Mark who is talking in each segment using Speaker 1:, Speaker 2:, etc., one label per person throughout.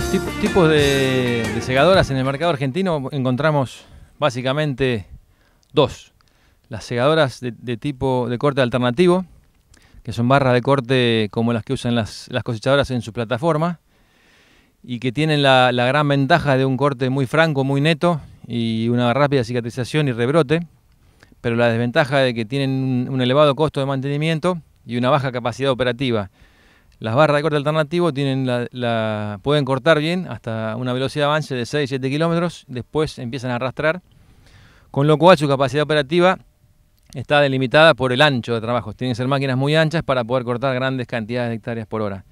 Speaker 1: Los tipos de, segadoras en el mercado argentino encontramos básicamente dos. Las segadoras de, tipo de corte alternativo, que son barras de corte como las que usan las, cosechadoras en su plataforma, y que tienen la, gran ventaja de un corte muy franco, muy neto, y una rápida cicatrización y rebrote, pero la desventaja de que tienen un elevado costo de mantenimiento y una baja capacidad operativa. Las barras de corte alternativo tienen la, pueden cortar bien hasta una velocidad de avance de 6-7 kilómetros, después empiezan a arrastrar, con lo cual su capacidad operativa está delimitada por el ancho de trabajo. Tienen que ser máquinas muy anchas para poder cortar grandes cantidades de hectáreas por hora.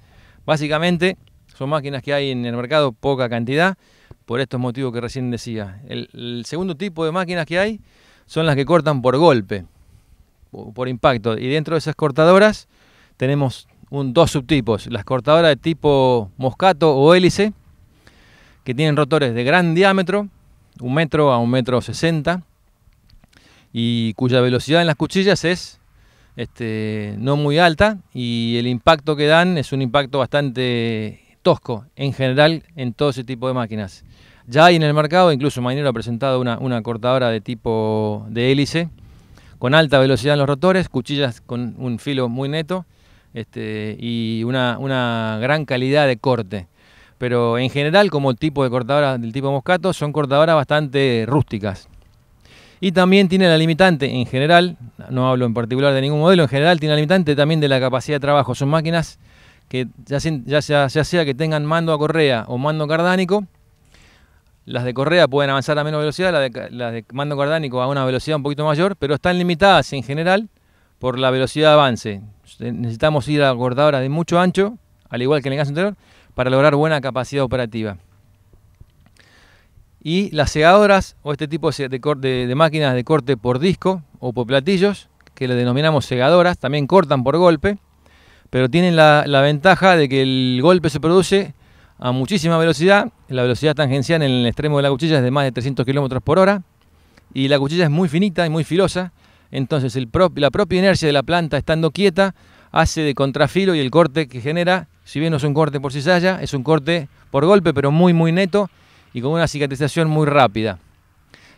Speaker 1: Básicamente son máquinas que hay en el mercado poca cantidad, por estos motivos que recién decía. El, el segundo tipo de máquinas que hay son las que cortan por golpe, por impacto. Y dentro de esas cortadoras tenemos dos subtipos, las cortadoras de tipo moscato o hélice, que tienen rotores de gran diámetro, un metro a un metro sesenta, y cuya velocidad en las cuchillas es este, no muy alta y el impacto que dan es un impacto bastante tosco en general en todo ese tipo de máquinas. Ya hay en el mercado, incluso Mainero ha presentado una, una cortadora de tipo de hélice, con alta velocidad en los rotores, cuchillas con un filo muy neto este, y una, gran calidad de corte. Pero en general, como el tipo de cortadora del tipo moscato, son cortadoras bastante rústicas. Y también tiene la limitante en general, no hablo en particular de ningún modelo, en general tiene la limitante también de la capacidad de trabajo. Son máquinas que ya, sea, ya sea que tengan mando a correa o mando cardánico, las de correa pueden avanzar a menos velocidad, las de, las de mando cardánico a una velocidad un poquito mayor, pero están limitadas en general por la velocidad de avance. Este, necesitamos ir a cortadora de mucho ancho, al igual que en el caso anterior, para lograr buena capacidad operativa. Y las segadoras o este tipo de, máquinas de corte por disco o por platillos, que le denominamos segadoras, también cortan por golpe, pero tienen la, la ventaja de que el golpe se produce a muchísima velocidad. La velocidad tangencial en el extremo de la cuchilla es de más de 300 km por hora. Y la cuchilla es muy finita y muy filosa, entonces la propia inercia de la planta estando quieta hace de contrafilo y el corte que genera, si bien no es un corte por cizalla, es un corte por golpe, pero muy muy neto y con una cicatrización muy rápida.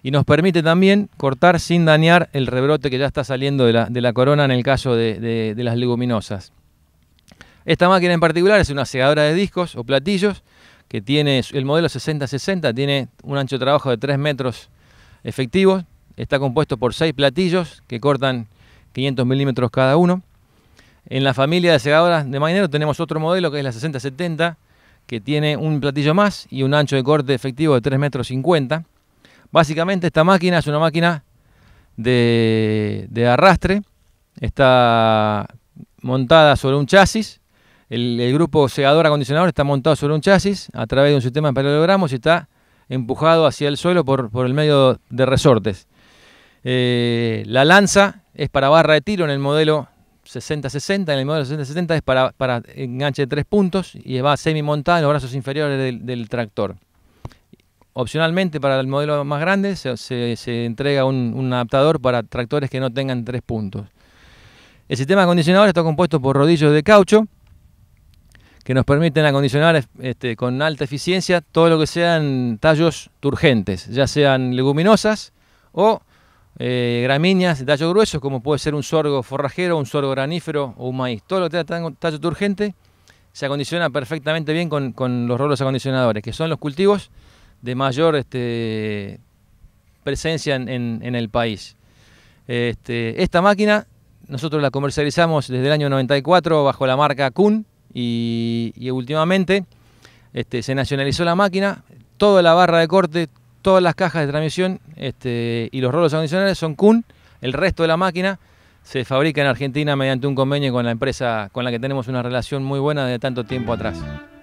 Speaker 1: Y nos permite también cortar sin dañar el rebrote que ya está saliendo de la, corona en el caso de, las leguminosas. Esta máquina en particular es una segadora de discos o platillos que tiene el modelo 60-60, tiene un ancho de trabajo de 3 metros efectivos, Está compuesto por seis platillos que cortan 500 milímetros cada uno. En la familia de segadoras de marinero tenemos otro modelo que es la 6070, que tiene un platillo más y un ancho de corte efectivo de 3,50 metros Básicamente esta máquina es una máquina de, arrastre, está montada sobre un chasis, el, grupo segador acondicionador está montado sobre un chasis a través de un sistema de paralelogramos y está empujado hacia el suelo por el medio de resortes. Eh, la lanza es para barra de tiro en el modelo 60-60, en el modelo 60-60 es para, enganche de tres puntos y va semi-montada en los brazos inferiores del, tractor. Opcionalmente para el modelo más grande se, entrega un, adaptador para tractores que no tengan tres puntos. El sistema acondicionador está compuesto por rodillos de caucho que nos permiten acondicionar este, con alta eficiencia todo lo que sean tallos turgentes, ya sean leguminosas o eh, gramíneas, tallos gruesos, como puede ser un sorgo forrajero, un sorgo granífero o un maíz. Todo lo que tenga tallo turgente se acondiciona perfectamente bien con, los rolos acondicionadores, que son los cultivos de mayor este, presencia en, el país. Este, esta máquina nosotros la comercializamos desde el año 94 bajo la marca Kun y, últimamente este, se nacionalizó la máquina, toda la barra de corte, todas las cajas de transmisión este, y los rolos adicionales son Kun, el resto de la máquina se fabrica en Argentina mediante un convenio con la empresa con la que tenemos una relación muy buena de tanto tiempo atrás.